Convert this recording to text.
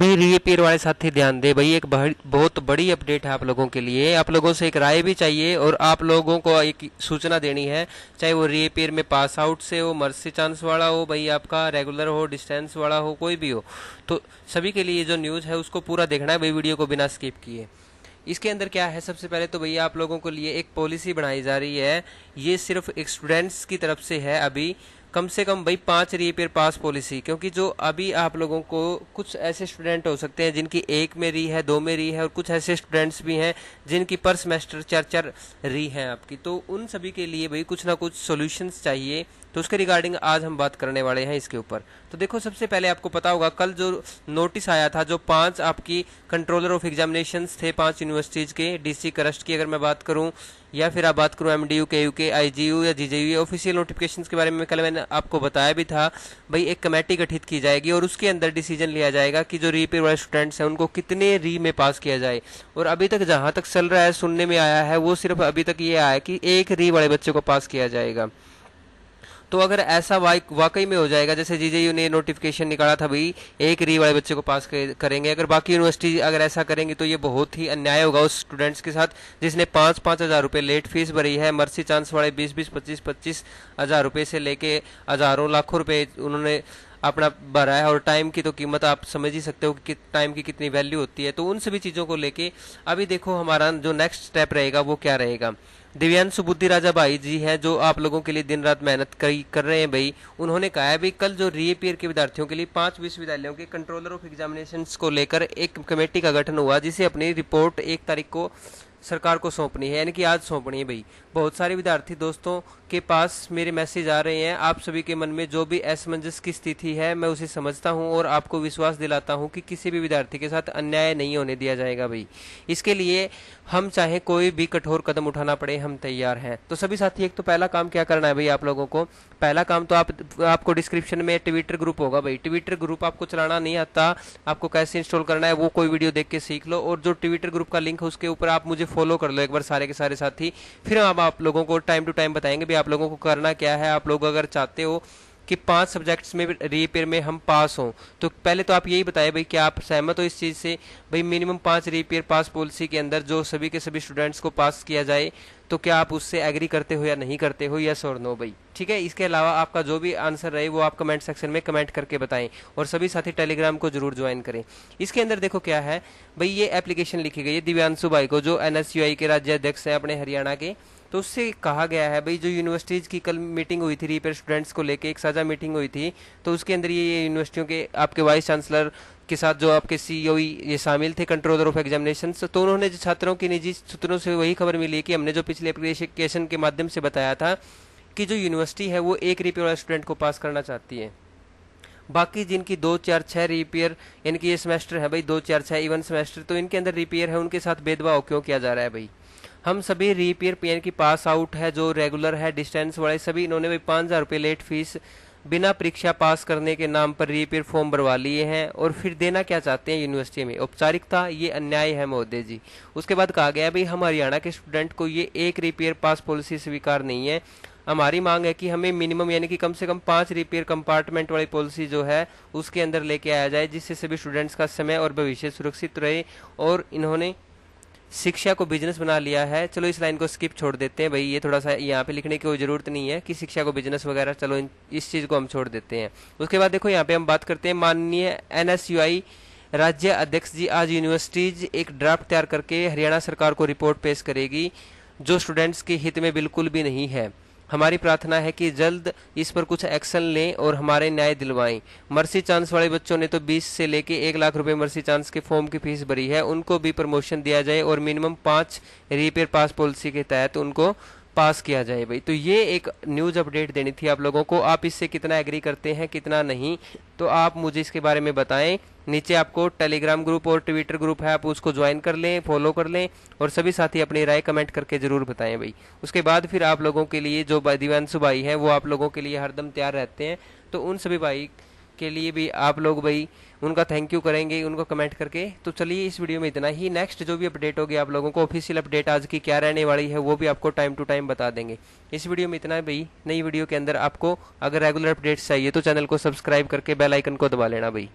भी रीअपेयर वाले साथी ध्यान दे भाई एक बहुत बड़ी अपडेट है आप लोगों के लिए आप लोगों से एक राय भी चाहिए और आप लोगों को एक सूचना देनी है चाहे वो रीअपेयर में पास आउट से हो मर्सी चांस वाला हो भाई आपका रेगुलर हो डिस्टेंस वाला हो कोई भी हो तो सभी के लिए जो न्यूज़ है उसको पूरा देखना है भाई वीडियो को बिना स्किप किए इसके अंदर क्या है सबसे पहले तो भैया आप लोगों के लिए एक पॉलिसी बनाई जा रही है ये सिर्फ स्टूडेंट्स की तरफ से है अभी कम से कम भाई पांच रीपेयर पास पॉलिसी क्योंकि जो अभी आप लोगों को कुछ ऐसे स्टूडेंट हो सकते हैं जिनकी एक में री है दो में री है और कुछ ऐसे स्टूडेंट्स भी हैं जिनकी पर सेमेस्टर चार चार री हैं आपकी तो उन सभी के लिए भाई कुछ ना कुछ सोल्यूशंस चाहिए तो उसके रिगार्डिंग आज हम बात करने वाले हैं इसके ऊपर तो देखो सबसे पहले आपको पता होगा कल जो नोटिस आया था जो पांच आपकी कंट्रोलर ऑफ एग्जामिनेशन थे पांच यूनिवर्सिटीज़ के डीसी करस्ट की अगर मैं बात करूँ या फिर आप बात करो M D U K U K I G U या G J U official notification के बारे में कल मैंने आपको बताया भी था भाई एक कमेटी गठित की जाएगी और उसके अंदर डिसीजन लिया जाएगा कि जो री पे वाले स्टूडेंट्स हैं उनको कितने री में पास किया जाए और अभी तक जहाँ तक चल रहा है सुनने में आया है वो सिर्फ अभी तक ये आया कि एक री वाले बच्चे को पास किया जाएगा तो अगर ऐसा वाकई में हो जाएगा जैसे जी ने नोटिफिकेशन निकाला था भाई एक री वाले बच्चे को पास करेंगे अगर बाकी यूनिवर्सिटी अगर ऐसा करेंगे तो ये बहुत ही अन्याय होगा उस स्टूडेंट्स के साथ जिसने पाँच पाँच हज़ार रुपये लेट फीस भरी है मर्सी चांस वाले बीस बीस पच्चीस पच्चीस हज़ार रुपये से लेके हज़ारों लाखों रुपये उन्होंने अपना भरा है और टाइम की तो कीमत आप समझ ही सकते हो कि टाइम की कितनी वैल्यू होती है तो उन सभी चीज़ों को लेके अभी देखो हमारा जो नेक्स्ट स्टेप रहेगा वो क्या रहेगा दिव्यांशु बुद्धि राजा भाई जी हैं जो आप लोगों के लिए दिन रात मेहनत कर रहे हैं भाई उन्होंने कहा है भाई कल जो रीअपियर के विद्यार्थियों के लिए पांच विश्वविद्यालयों के कंट्रोलर ऑफ एग्जामिनेशन को लेकर एक कमेटी का गठन हुआ जिसे अपनी रिपोर्ट एक तारीख को सरकार को सौंपनी है यानी कि आज सौंपनी है भाई बहुत सारे विद्यार्थी दोस्तों के पास मेरे मैसेज आ रहे हैं आप सभी के मन में जो भी असमंजस की स्थिति है मैं उसे समझता हूं और आपको विश्वास दिलाता हूं कि किसी भी विद्यार्थी के साथ अन्याय नहीं होने दिया जाएगा भाई इसके लिए हम चाहे कोई भी कठोर कदम उठाना पड़े हम तैयार हैं तो सभी साथी एक तो पहला काम क्या करना है भाई आप लोगों को पहला काम तो आप आपको डिस्क्रिप्शन में ट्विटर ग्रुप होगा भाई ट्विटर ग्रुप आपको चलाना नहीं आता आपको कैसे इंस्टॉल करना है वो कोई वीडियो देख के सीख लो और जो ट्विटर ग्रुप का लिंक है उसके ऊपर आप मुझे फॉलो कर लो एक बार सारे के सारे साथी फिर हम आप लोगों को टाइम टू टाइम बताएंगे भी आप लोगों को करना क्या है आप लोग अगर चाहते हो कि पांच सब्जेक्ट्स में रीपेयर में हम पास हों तो पहले तो आप यही बताएं भाई क्या आप सहमत हो इस चीज़ से भाई मिनिमम पांच रीपेयर पास पॉलिसी के अंदर जो सभी के सभी स्टूडेंट्स को पास किया जाए तो क्या आप उससे एग्री करते हो या नहीं करते हो यस और नो भाई ठीक है इसके अलावा आपका जो भी आंसर रहे वो आप कमेंट सेक्शन में कमेंट करके बताएं और सभी साथी टेलीग्राम को जरूर ज्वाइन करें इसके अंदर देखो क्या है भाई ये एप्लीकेशन लिखी गई है दिव्यांशु भाई को जो एन के राज्य अध्यक्ष हैं अपने हरियाणा के तो उससे कहा गया है भाई जो यूनिवर्सिटीज़ की कल मीटिंग हुई थी रिपेयर स्टूडेंट्स को लेके एक साझा मीटिंग हुई थी तो उसके अंदर ये यूनिवर्सिटियों के आपके वाइस चांसलर के साथ जो आपके सीईओ e ये शामिल थे कंट्रोलर ऑफ एग्जामिनेशन तो उन्होंने जो छात्रों की निजी सूत्रों से वही खबर मिली कि हमने जो पिछले एप्लीकेशन के माध्यम से बताया था कि जो यूनिवर्सिटी है वो एक रिपेयर स्टूडेंट को पास करना चाहती है बाकी जिनकी दो चार छः रिपेयर यानी कि ये सेमेस्टर है भाई दो चार छः इवन सेमेस्टर तो इनके अंदर रिपेयर है उनके साथ भेदभाव क्यों किया जा रहा है भाई हम सभी रिपेयर यानी कि पास आउट है जो रेगुलर है डिस्टेंस वाले सभी इन्होंने भाई पाँच हज़ार रुपये लेट फीस बिना परीक्षा पास करने के नाम पर रिपेयर फॉर्म भरवा लिए हैं और फिर देना क्या चाहते हैं यूनिवर्सिटी में औपचारिकता ये अन्याय है महोदय जी उसके बाद कहा गया भाई हम हरियाणा के स्टूडेंट को ये एक रिपेयर पास पॉलिसी स्वीकार नहीं है हमारी मांग है कि हमें मिनिमम यानी कि कम से कम पांच रिपेयर कंपार्टमेंट वाली पॉलिसी जो है उसके अंदर लेके आया जाए जिससे सभी स्टूडेंट्स का समय और भविष्य सुरक्षित रहे और इन्होंने शिक्षा को बिजनेस बना लिया है चलो इस लाइन को स्किप छोड़ देते हैं भाई ये थोड़ा सा यहाँ पे लिखने की कोई ज़रूरत नहीं है कि शिक्षा को बिजनेस वगैरह चलो इस चीज़ को हम छोड़ देते हैं उसके बाद देखो यहाँ पे हम बात करते हैं माननीय आई राज्य अध्यक्ष जी आज यूनिवर्सिटीज एक ड्राफ्ट तैयार करके हरियाणा सरकार को रिपोर्ट पेश करेगी जो स्टूडेंट्स के हित में बिल्कुल भी नहीं है हमारी प्रार्थना है कि जल्द इस पर कुछ एक्शन लें और हमारे न्याय दिलवाएं मर्सी चांस वाले बच्चों ने तो 20 से लेके एक लाख रुपए मर्सी चांस के फॉर्म की फीस भरी है उनको भी प्रमोशन दिया जाए और मिनिमम पांच रिपेयर पास पॉलिसी के तहत उनको पास किया जाए भाई तो ये एक न्यूज़ अपडेट देनी थी आप लोगों को आप इससे कितना एग्री करते हैं कितना नहीं तो आप मुझे इसके बारे में बताएं नीचे आपको टेलीग्राम ग्रुप और ट्विटर ग्रुप है आप उसको ज्वाइन कर लें फॉलो कर लें और सभी साथी अपनी राय कमेंट करके जरूर बताएं भाई उसके बाद फिर आप लोगों के लिए जो दीवानशु भाई हैं वो आप लोगों के लिए हरदम तैयार रहते हैं तो उन सभी भाई के लिए भी आप लोग भाई उनका थैंक यू करेंगे उनको कमेंट करके तो चलिए इस वीडियो में इतना ही नेक्स्ट जो भी अपडेट होगी आप लोगों को ऑफिशियल अपडेट आज की क्या रहने वाली है वो भी आपको टाइम टू टाइम बता देंगे इस वीडियो में इतना भाई नई वीडियो के अंदर आपको अगर रेगुलर अपडेट्स चाहिए तो चैनल को सब्सक्राइब करके बेलाइकन को दबा लेना भाई